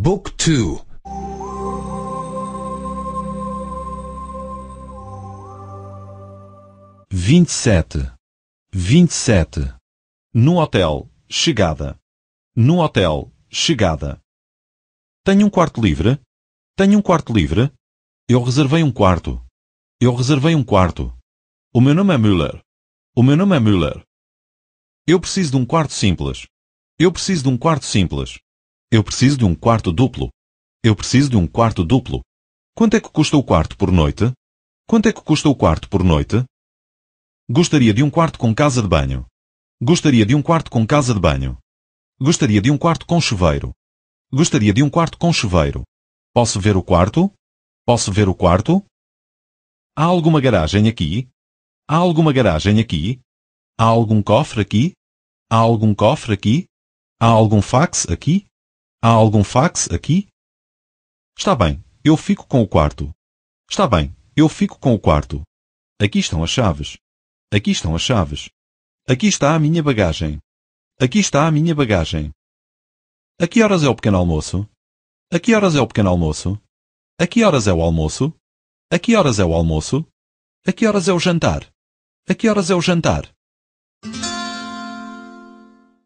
Book 2 27 27 No hotel, chegada. No hotel, chegada. Tenho um quarto livre? Tenho um quarto livre? Eu reservei um quarto. Eu reservei um quarto. O meu nome é Müller. O meu nome é Müller. Eu preciso de um quarto simples. Eu preciso de um quarto simples. Eu preciso de um quarto duplo. Eu preciso de um quarto duplo. Quanto é que custa o quarto por noite? Quanto é que custa o quarto por noite? Gostaria de um quarto com casa de banho. Gostaria de um quarto com casa de banho. Gostaria de um quarto com chuveiro. Gostaria de um quarto com chuveiro. Posso ver o quarto? Posso ver o quarto? Há alguma garagem aqui? Há alguma garagem aqui? Há algum cofre aqui? Há algum cofre aqui? Há algum fax aqui? Há algum fax aqui? Está bem, eu fico com o quarto. Está bem, eu fico com o quarto. Aqui estão as chaves. Aqui estão as chaves. Aqui está a minha bagagem. Aqui está a minha bagagem. A que horas é o pequeno almoço? A que horas é o pequeno almoço? A que horas é o almoço? A que horas é o almoço? A que horas é o jantar? A que horas é o jantar?